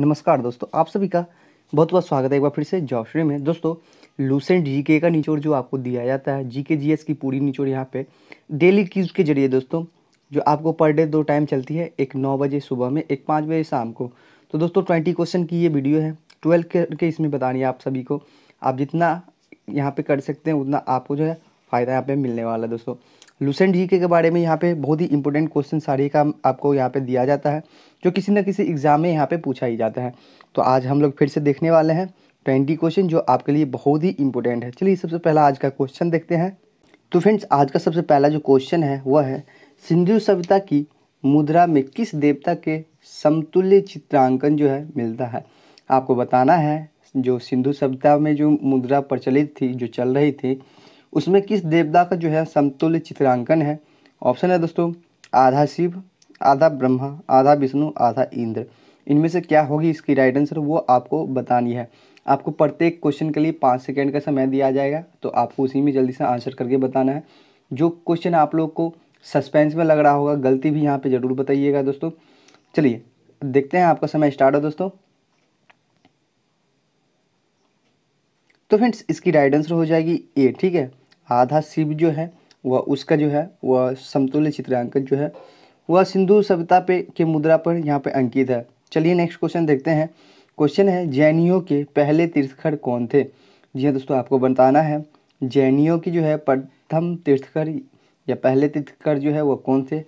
नमस्कार दोस्तों आप सभी का बहुत बहुत स्वागत है एक बार फिर से जॉशरे में दोस्तों लूसेंट जीके का निचोड़ जो आपको दिया जाता है जीके जीएस की पूरी निचोड़ यहाँ पे डेली क्यूज के जरिए दोस्तों जो आपको पर डे दो टाइम चलती है एक नौ बजे सुबह में एक पाँच बजे शाम को तो दोस्तों ट्वेंटी क्वेश्चन की ये वीडियो है ट्वेल्व के इसमें बतानी है आप सभी को आप जितना यहाँ पर कर सकते हैं उतना आपको जो है फ़ायदा यहाँ पर मिलने वाला है दोस्तों लूसेंट जी के बारे में यहाँ पे बहुत ही इंपॉर्टेंट क्वेश्चन सारे का आपको यहाँ पे दिया जाता है जो किसी न किसी एग्ज़ाम में यहाँ पे पूछा ही जाता है तो आज हम लोग फिर से देखने वाले हैं ट्वेंटी क्वेश्चन जो आपके लिए बहुत ही इंपॉर्टेंट है चलिए सबसे पहला आज का क्वेश्चन देखते हैं तो फ्रेंड्स आज का सबसे पहला जो क्वेश्चन है वह है सिंधु सभ्यता की मुद्रा में किस देवता के समतुल्य चित्रांकन जो है मिलता है आपको बताना है जो सिंधु सभ्यता में जो मुद्रा प्रचलित थी जो चल रही थी उसमें किस देवता का जो है समतुल्य चित्रांकन है ऑप्शन है दोस्तों आधा शिव आधा ब्रह्मा आधा विष्णु आधा इंद्र इनमें से क्या होगी इसकी राइट आंसर वो आपको बतानी है आपको प्रत्येक क्वेश्चन के लिए पाँच सेकेंड का समय दिया जाएगा तो आपको उसी में जल्दी से आंसर करके बताना है जो क्वेश्चन आप लोग को सस्पेंस में लग रहा होगा गलती भी यहाँ पे ज़रूर बताइएगा दोस्तों चलिए देखते हैं आपका समय स्टार्ट हो दोस्तों तो फ्रेंड्स इसकी राइट आंसर हो जाएगी ए ठीक है आधा शिव जो है वह उसका जो है वह समतुल्य चित्रांकन जो है वह सिंधु सभ्यता पे के मुद्रा पर यहाँ पे अंकित है चलिए नेक्स्ट क्वेश्चन देखते हैं क्वेश्चन है जैनियों के पहले तीर्थकर कौन थे जी हाँ दोस्तों आपको बताना है जैनियों की जो है प्रथम तीर्थकर या पहले तीर्थकर जो है वह कौन थे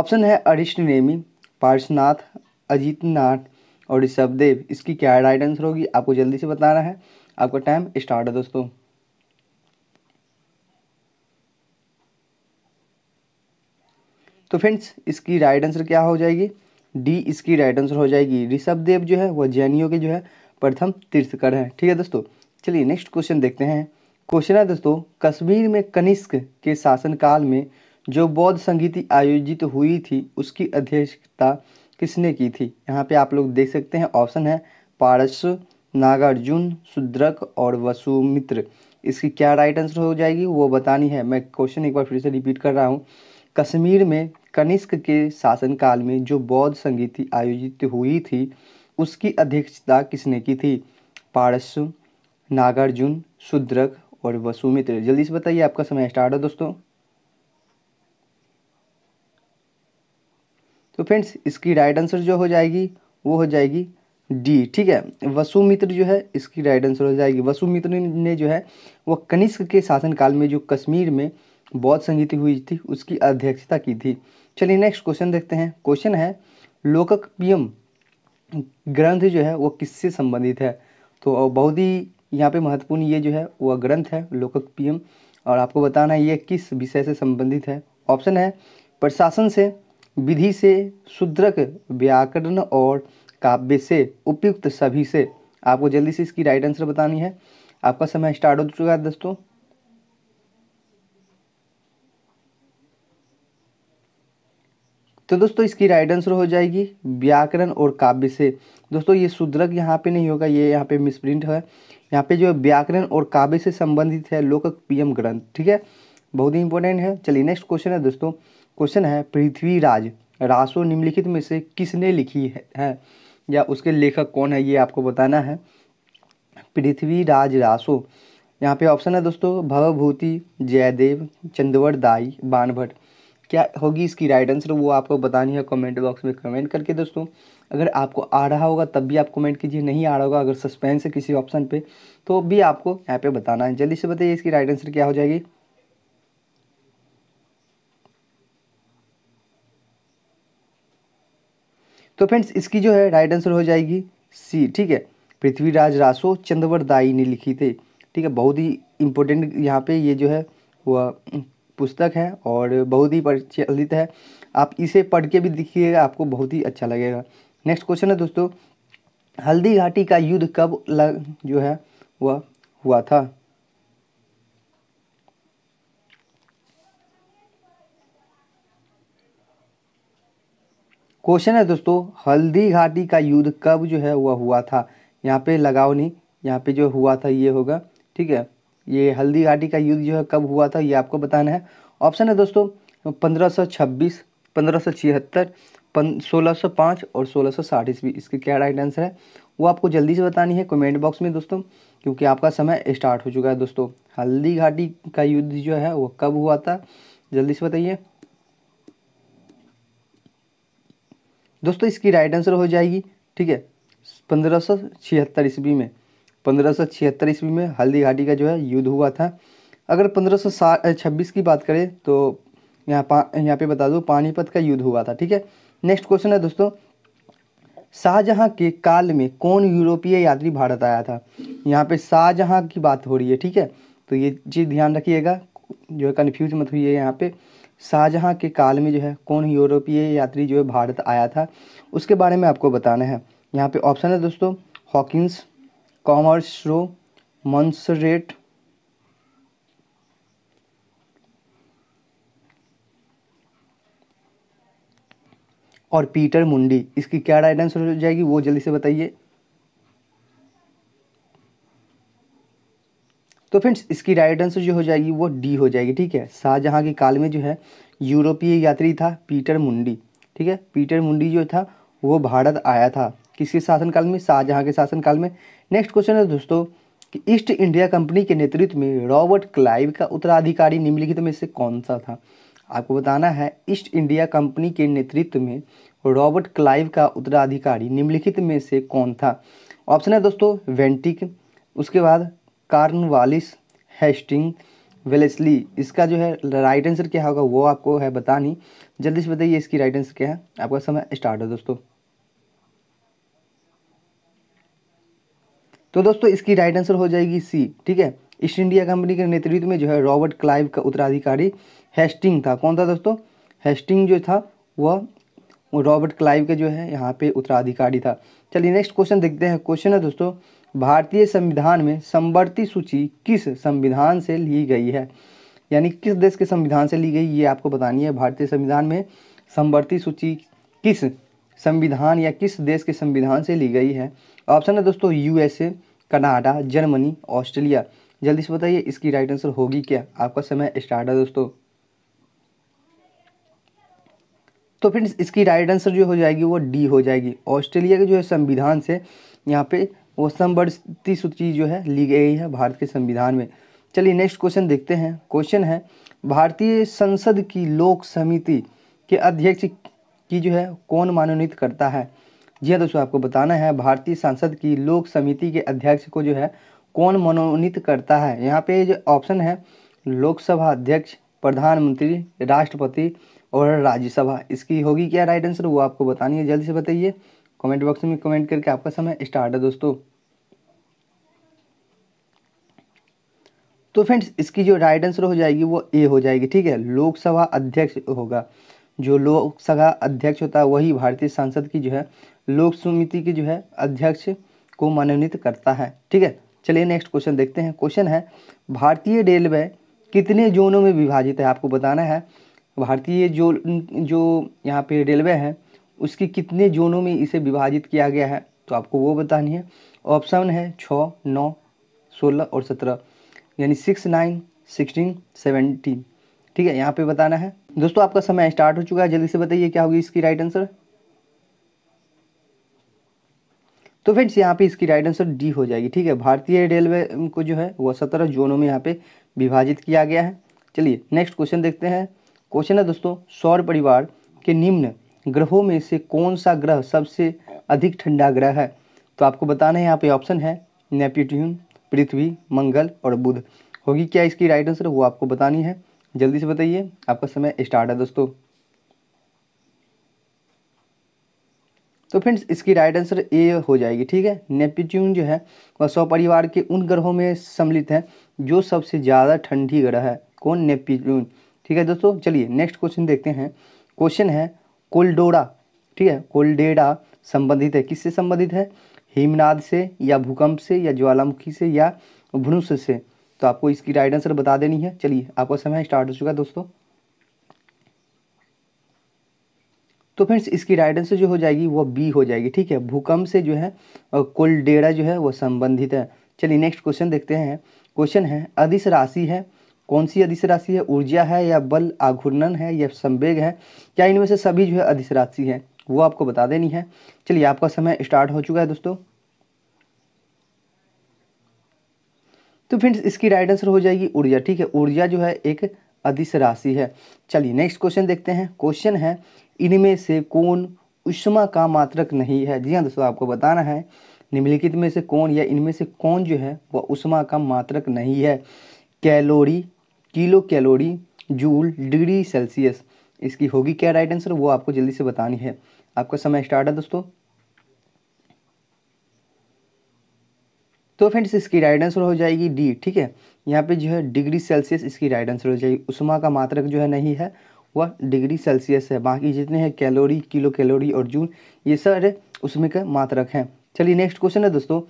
ऑप्शन है अरिष्ट नेमी पार्शनाथ नाथ और ऋषभदेव इसकी क्या राइट आंसर होगी आपको जल्दी से बताना है आपका टाइम स्टार्ट है दोस्तों तो फ्रेंड्स इसकी राइट आंसर क्या हो जाएगी डी इसकी राइट आंसर हो जाएगी ऋषभ देव जो है वह जैनियों के जो है प्रथम तीर्थकर हैं ठीक है दोस्तों चलिए नेक्स्ट क्वेश्चन देखते हैं क्वेश्चन है दोस्तों कश्मीर में कनिष्क के शासनकाल में जो बौद्ध संगीति आयोजित हुई थी उसकी अध्यक्षता किसने की थी यहाँ पे आप लोग देख सकते हैं ऑप्शन है पारस नागार्जुन शुद्रक और वसुमित्र इसकी क्या राइट आंसर हो जाएगी वो बतानी है मैं क्वेश्चन एक बार फिर से रिपीट कर रहा हूँ कश्मीर में कनिष्क के शासनकाल में जो बौद्ध संगीति आयोजित हुई थी उसकी अध्यक्षता किसने की थी पारस्व नागार्जुन शुद्रक और वसुमित्र जल्दी से बताइए आपका समय स्टार्ट है दोस्तों तो फ्रेंड्स इसकी राइट आंसर जो हो जाएगी वो हो जाएगी डी ठीक है वसुमित्र जो है इसकी राइट आंसर हो जाएगी वसुमित्र ने जो है वो कनिष्क के शासनकाल में जो कश्मीर में बौद्ध संगीति हुई थी उसकी अध्यक्षता की थी चलिए नेक्स्ट क्वेश्चन देखते हैं क्वेश्चन है लोकप्रियम ग्रंथ जो है वो किससे संबंधित है तो बहुत ही यहाँ पे महत्वपूर्ण ये जो है वह ग्रंथ है लोकप्रियम और आपको बताना है ये किस विषय से संबंधित है ऑप्शन है प्रशासन से विधि से शुद्रक व्याकरण और काव्य से उपयुक्त सभी से आपको जल्दी से इसकी राइट आंसर बतानी है आपका समय स्टार्ट हो चुका है दोस्तों तो दोस्तों इसकी राइट आंसर हो जाएगी व्याकरण और काव्य से दोस्तों ये शूद्रक यहाँ पे नहीं होगा ये यहाँ पे मिसप्रिंट है यहाँ पे जो व्याकरण और काव्य से संबंधित है लोक पीएम ग्रंथ ठीक है बहुत ही इंपॉर्टेंट है चलिए नेक्स्ट क्वेश्चन है दोस्तों क्वेश्चन है पृथ्वीराज रासो निम्नलिखित में से किसने लिखी है, है या उसके लेखक कौन है ये आपको बताना है पृथ्वीराज रासो यहाँ पे ऑप्शन है दोस्तों भवभूति जयदेव चंदवर दाई बाणभट्ट क्या होगी इसकी राइट आंसर वो आपको बतानी है कमेंट बॉक्स में कमेंट करके दोस्तों अगर आपको आ रहा होगा तब भी आप कमेंट कीजिए नहीं आ रहा होगा अगर सस्पेंस है किसी ऑप्शन पे तो भी आपको यहाँ पे बताना है जल्दी से बताइए इसकी राइट आंसर क्या हो जाएगी तो फ्रेंड्स इसकी जो है राइट आंसर हो जाएगी सी ठीक है पृथ्वीराज रासो चंद्रवर दाई ने लिखी थी ठीक है बहुत ही इंपॉर्टेंट यहाँ पे ये जो है वह पुस्तक है और बहुत ही प्रचलित है आप इसे पढ़ के भी दिखिएगा आपको बहुत ही अच्छा लगेगा नेक्स्ट क्वेश्चन है दोस्तों हल्दी घाटी का युद्ध कब लग जो है वह हुआ था क्वेश्चन है दोस्तों हल्दी घाटी का युद्ध कब जो है वह हुआ था यहाँ पे लगाओ नहीं यहाँ पे जो हुआ था ये होगा ठीक है ये हल्दी घाटी का युद्ध जो है कब हुआ था ये आपको बताना है ऑप्शन है दोस्तों पंद्रह सौ छब्बीस पंद्रह सौ छिहत्तर सोलह सौ पाँच और सोलह सौ साठ ईस्वी इसके क्या राइट आंसर है वो आपको जल्दी से बतानी है कमेंट बॉक्स में दोस्तों क्योंकि आपका समय स्टार्ट हो चुका है दोस्तों हल्दी घाटी का युद्ध जो है वो कब हुआ था जल्दी से बताइए दोस्तों इसकी राइट आंसर हो जाएगी ठीक है पंद्रह सौ छिहत्तर ईस्वी में पंद्रह ईस्वी में हल्दी घाटी का जो है युद्ध हुआ था अगर पंद्रह छब्बीस की बात करें तो यहाँ पा यहाँ पे बता दो पानीपत का युद्ध हुआ था ठीक है नेक्स्ट क्वेश्चन है दोस्तों शाहजहाँ के काल में कौन यूरोपीय यात्री भारत आया था यहाँ पे शाहजहाँ की बात हो रही है ठीक है तो ये चीज़ ध्यान रखिएगा जो है कन्फ्यूज मत हुई है यहाँ पे शाहजहाँ के काल में जो है कौन यूरोपीय यात्री जो है भारत आया था उसके बारे में आपको बताना है यहाँ पे ऑप्शन है दोस्तों हॉकिंस कॉमर्स रो मॉन्सरेट और पीटर मुंडी इसकी क्या राइट आंसर हो जाएगी वो जल्दी से बताइए तो फ्रेंड्स इसकी राइट आंसर जो हो जाएगी वो डी हो जाएगी ठीक है शाहजहां के काल में जो है यूरोपीय यात्री था पीटर मुंडी ठीक है पीटर मुंडी जो था वो भारत आया था किसके शासनकाल में शाहजहाँ के शासनकाल में नेक्स्ट क्वेश्चन है दोस्तों कि ईस्ट इंडिया कंपनी के नेतृत्व में रॉबर्ट क्लाइव का उत्तराधिकारी निम्नलिखित में से कौन सा था आपको बताना है ईस्ट इंडिया कंपनी के नेतृत्व में रॉबर्ट क्लाइव का उत्तराधिकारी निम्नलिखित में से कौन था ऑप्शन है दोस्तों वेंटिक उसके बाद कार्नवालिस हेस्टिंग वेलेसली इसका जो है राइट आंसर क्या होगा वो आपको है बता नहीं जल्दी से बताइए इसकी राइट आंसर क्या है आपका समय स्टार्ट है दोस्तों तो दोस्तों इसकी राइट आंसर हो जाएगी सी ठीक है ईस्ट इंडिया कंपनी के नेतृत्व में जो है रॉबर्ट क्लाइव का उत्तराधिकारी हेस्टिंग था कौन था दोस्तों हेस्टिंग जो था वह रॉबर्ट क्लाइव का जो है यहाँ पे उत्तराधिकारी था चलिए नेक्स्ट क्वेश्चन देखते हैं क्वेश्चन है दोस्तों भारतीय संविधान में संवर्ती सूची किस संविधान से ली गई है यानी किस देश के संविधान से ली गई ये आपको बतानी है भारतीय संविधान में संवर्ती सूची किस संविधान या किस देश के संविधान से ली गई है ऑप्शन है दोस्तों यूएसए कनाडा जर्मनी ऑस्ट्रेलिया जल्दी से बताइए इसकी राइट आंसर होगी क्या आपका समय स्टार्ट है दोस्तों तो फ्रेंड्स इसकी राइट आंसर जो हो जाएगी वो डी हो जाएगी ऑस्ट्रेलिया के जो है संविधान से यहाँ पे वो संवर्ती सूची जो है ली गई है भारत के संविधान में चलिए नेक्स्ट क्वेश्चन देखते हैं क्वेश्चन है भारतीय संसद की लोक समिति के अध्यक्ष की जो है कौन मनोनीत करता है जी हाँ, दोस्तों आपको बताना है भारतीय संसद की लोक समिति के अध्यक्ष को जो है कौन मनोनीत करता है यहाँ पे जो ऑप्शन है लोकसभा अध्यक्ष प्रधानमंत्री राष्ट्रपति और राज्यसभा इसकी होगी क्या राइट आंसर वो आपको बतानी है जल्दी से बताइए कमेंट बॉक्स में कमेंट करके आपका समय स्टार्ट है दोस्तों तो फ्रेंड्स इसकी जो राइट आंसर हो जाएगी वो ए हो जाएगी ठीक है लोकसभा अध्यक्ष होगा जो लोकसभा अध्यक्ष होता है वही भारतीय संसद की जो है लोक समिति की जो है अध्यक्ष को मनोनीत करता है ठीक है चलिए नेक्स्ट क्वेश्चन देखते हैं क्वेश्चन है भारतीय रेलवे कितने जोनों में विभाजित है आपको बताना है भारतीय जो जो यहाँ पे रेलवे है उसकी कितने जोनों में इसे विभाजित किया गया है तो आपको वो बतानी है ऑप्शन है छ नौ सोलह और सत्रह यानी सिक्स नाइन सिक्सटीन सेवेंटीन ठीक है यहाँ पे बताना है दोस्तों आपका समय स्टार्ट हो चुका है जल्दी से बताइए क्या होगी इसकी राइट आंसर तो फ्रेंड्स यहाँ पे इसकी राइट आंसर डी हो जाएगी ठीक है भारतीय रेलवे को जो है वह सत्रह जोनों में यहाँ पे विभाजित किया गया है चलिए नेक्स्ट क्वेश्चन देखते हैं क्वेश्चन है दोस्तों सौर परिवार के निम्न ग्रहों में से कौन सा ग्रह सबसे अधिक ठंडा ग्रह है तो आपको बताना है यहाँ पे ऑप्शन है नेपट्यून पृथ्वी मंगल और बुध होगी क्या इसकी राइट आंसर वो आपको बतानी है जल्दी से बताइए आपका समय स्टार्ट है दोस्तों तो फ्रेंड्स इसकी राइट आंसर ए हो जाएगी ठीक है नेपच्यून जो है वह सौ परिवार के उन ग्रहों में सम्मिलित है जो सबसे ज़्यादा ठंडी ग्रह है कौन नेपच्यून ठीक है दोस्तों चलिए नेक्स्ट क्वेश्चन देखते हैं क्वेश्चन है कोल्डोरा ठीक है कोल्डेरा संबंधित है किससे संबंधित है हिमनाद से या भूकंप से या ज्वालामुखी से या भ्रुष से तो आपको इसकी राइट आंसर बता देनी है चलिए आपका समय स्टार्ट हो चुका है दोस्तों तो फ्रेंड्स इसकी राइट आंसर जो हो जाएगी वो बी हो जाएगी ठीक है भूकंप से जो है कुल डेरा जो है वो संबंधित है चलिए नेक्स्ट क्वेश्चन देखते हैं क्वेश्चन है अधिस राशि है कौन सी अधिस राशि है ऊर्जा है या बल आघूर्णन है या संवेग है क्या इनमें से सभी जो है अधिस राशि है वो आपको बता देनी है चलिए आपका समय स्टार्ट हो चुका है दोस्तों तो फ्रेंड्स इसकी राइट आंसर हो जाएगी ऊर्जा ठीक है ऊर्जा जो है एक अधिस राशि है चलिए नेक्स्ट क्वेश्चन देखते हैं क्वेश्चन है इनमें से कौन उष्मा का मात्रक नहीं है जी हाँ दोस्तों आपको बताना है निम्नलिखित में से कौन या इनमें से कौन जो है वह उष्मा का मात्रक नहीं है calorie kilo calorie joule degree celsius इसकी होगी क्या राइट आंसर वो आपको जल्दी से बतानी है आपका समय स्टार्ट है दोस्तों तो फ्रेंड्स इसकी राइट आंसर हो जाएगी डी ठीक है यहाँ पे जो है डिग्री सेल्सियस इसकी राइट आंसर हो जाएगी उषमा का मात्रक जो है नहीं है वह डिग्री सेल्सियस है बाकी जितने हैं कैलोरी किलो कैलोरी और जून ये सारे उसमें का मात्रक हैं चलिए नेक्स्ट क्वेश्चन है दोस्तों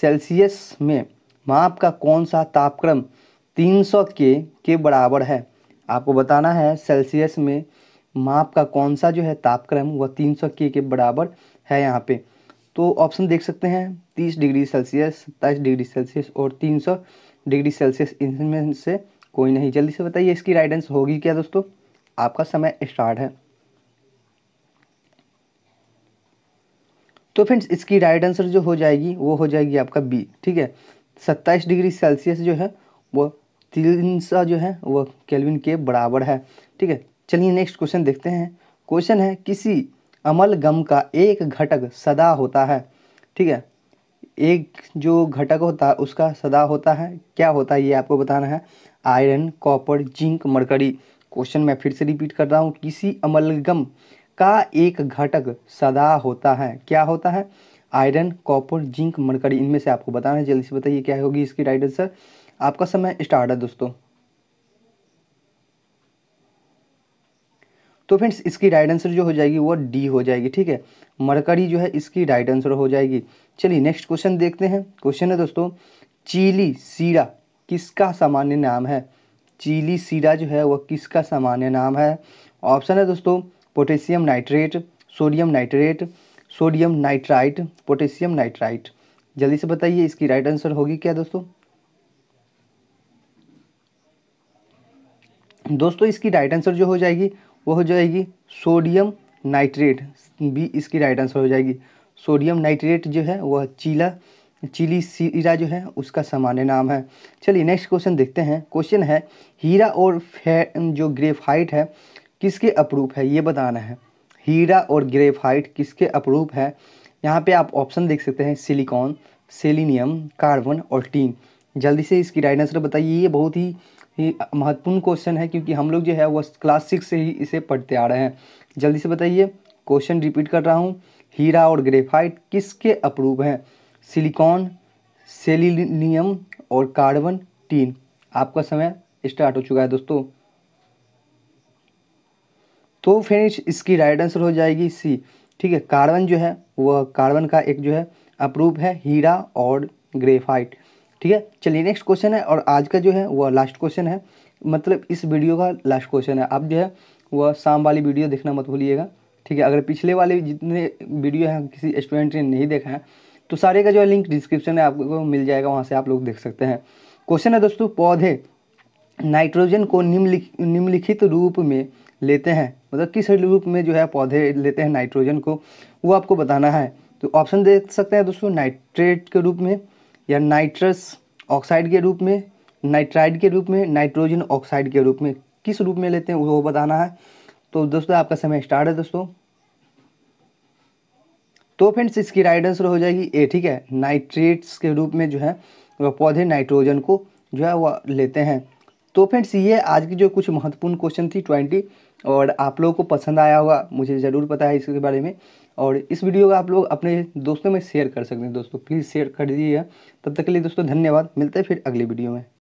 सेल्सियस में माप का कौन सा तापक्रम सौ के के बराबर है आपको बताना है सेल्सियस में माप का कौन सा जो है तापक्रम वह तीन के के बराबर है यहाँ पे तो ऑप्शन देख सकते हैं तीस डिग्री सेल्सियस सत्ताईस डिग्री सेल्सियस और तीन सौ डिग्री सेल्सियस इनमें से कोई नहीं जल्दी से बताइए इसकी राइडेंस आंसर होगी क्या दोस्तों आपका समय स्टार्ट है तो फ्रेंड्स इसकी राइट आंसर जो हो जाएगी वो हो जाएगी आपका बी ठीक है सत्ताईस डिग्री सेल्सियस जो है वो तीन सौ जो है वो केल्विन के बराबर है ठीक है चलिए नेक्स्ट क्वेश्चन देखते हैं क्वेश्चन है किसी अमल गम का एक घटक सदा होता है ठीक है एक जो घटक होता है उसका सदा होता है क्या होता है ये आपको बताना है iron copper zinc mercury question मैं फिर से रिपीट कर रहा हूँ किसी अमलगम का एक घटक सदा होता है क्या होता है आयरन कॉपर जिंक मरकरी इनमें से आपको बताना है जल्दी से बताइए क्या होगी इसकी राइट आंसर आपका समय स्टार्ट है दोस्तों तो फ्रेंड्स इसकी राइट आंसर जो हो जाएगी वो डी हो जाएगी ठीक है मरकरी जो है इसकी राइट आंसर हो जाएगी चलिए नेक्स्ट क्वेश्चन देखते हैं क्वेश्चन है दोस्तों चीली सीरा किसका सामान्य नाम है चीली सीरा जो है वह किसका सामान्य नाम है ऑप्शन है दोस्तों potassium nitrate sodium nitrate sodium nitrite potassium nitrite जल्दी से बताइए इसकी राइट आंसर होगी क्या दोस्तों दोस्तों इसकी राइट आंसर जो हो जाएगी वो हो जाएगी सोडियम नाइट्रेट भी इसकी राइट आंसर हो जाएगी सोडियम नाइट्रेट जो है वह चीला चिली सीरा जो है उसका सामान्य नाम है चलिए नेक्स्ट क्वेश्चन देखते हैं क्वेश्चन है हीरा और फे जो ग्रेफाइट है किसके अपरूप है ये बताना है हीरा और ग्रेफाइट किसके अपरूप है यहाँ पे आप ऑप्शन देख सकते हैं सिलिकॉन सेलिनियम कार्बन और टीन जल्दी से इसकी राइट आंसर बताइए ये बहुत ही ही महत्वपूर्ण क्वेश्चन है क्योंकि हम लोग जो है वह क्लास सिक्स से ही इसे पढ़ते आ रहे हैं जल्दी से बताइए क्वेश्चन रिपीट कर रहा हूँ हीरा और ग्रेफाइट किसके अप्रूव हैं सिलिकॉन सेलिनियम और कार्बन टीन आपका समय स्टार्ट हो चुका है दोस्तों तो फ्रेंड्स इसकी राइट आंसर हो जाएगी सी ठीक है कार्बन जो है वह कार्बन का एक जो है अप्रूव है हीरा और ग्रेफाइट ठीक है चलिए नेक्स्ट क्वेश्चन है और आज का जो है वह लास्ट क्वेश्चन है मतलब इस वीडियो का लास्ट क्वेश्चन है आप जो है वह शाम वाली वीडियो देखना मत भूलिएगा ठीक है अगर पिछले वाले जितने वीडियो हैं किसी स्टूडेंट ने नहीं देखा है तो सारे का जो है लिंक डिस्क्रिप्शन में आपको मिल जाएगा वहाँ से आप लोग देख सकते हैं क्वेश्चन है दोस्तों पौधे नाइट्रोजन को निम्नलिख निम्नलिखित रूप में लेते हैं मतलब किस रूप में जो है पौधे लेते हैं नाइट्रोजन को वो आपको बताना है तो ऑप्शन देख सकते हैं दोस्तों नाइट्रेट के रूप में या नाइट्रस ऑक्साइड के रूप में नाइट्राइड के रूप में नाइट्रोजन ऑक्साइड के रूप में किस रूप में लेते हैं वो बताना है तो दोस्तों आपका समय स्टार्ट है दोस्तों तो फ्रेंड्स इसकी राइट आंसर हो जाएगी ए ठीक है नाइट्रेट्स के रूप में जो है वह पौधे नाइट्रोजन को जो है वह लेते हैं तो फ्रेंड्स ये आज की जो कुछ महत्वपूर्ण क्वेश्चन थी ट्वेंटी और आप लोगों को पसंद आया होगा मुझे ज़रूर पता है इसके बारे में और इस वीडियो को आप लोग अपने दोस्तों में शेयर कर सकते हैं दोस्तों प्लीज़ शेयर कर दीजिएगा तब तक के लिए दोस्तों धन्यवाद मिलते हैं फिर अगले वीडियो में